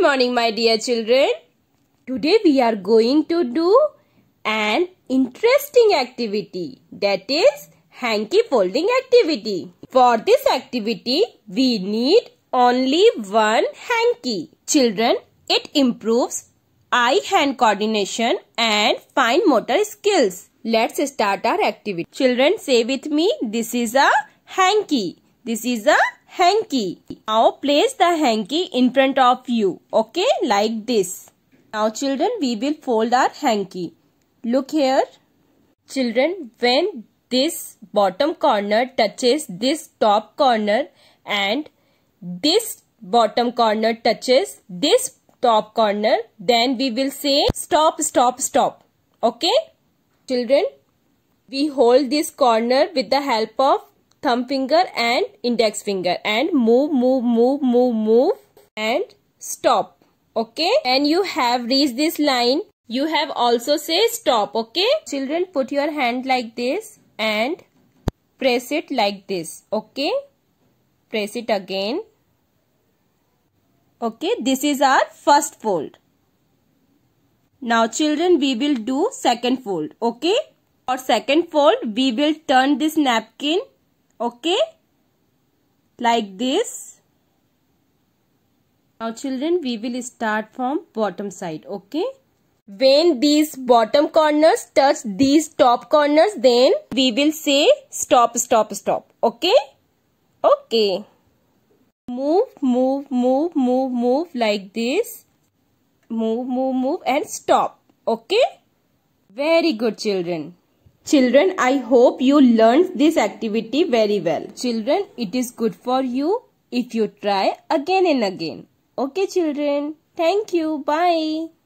Good morning, my dear children. Today we are going to do an interesting activity that is hanky folding activity. For this activity, we need only one hanky. Children, it improves eye-hand coordination and fine motor skills. Let's start our activity. Children, say with me, this is a hanky. This is a hanky. Now place the hanky in front of you. Okay, like this. Now children, we will fold our hanky. Look here. Children, when this bottom corner touches this top corner and this bottom corner touches this top corner, then we will say stop, stop, stop. Okay? Children, we hold this corner with the help of thumb finger and index finger and move, move, move, move, move and stop. Okay. And you have reached this line. You have also say stop. Okay. Children put your hand like this and press it like this. Okay. Press it again. Okay. This is our first fold. Now children we will do second fold. Okay. For second fold we will turn this napkin Okay? Like this. Now children, we will start from bottom side. Okay? When these bottom corners touch these top corners, then we will say stop, stop, stop. Okay? Okay. Move, move, move, move, move like this. Move, move, move and stop. Okay? Very good children. Children, I hope you learned this activity very well. Children, it is good for you if you try again and again. Okay, children. Thank you. Bye.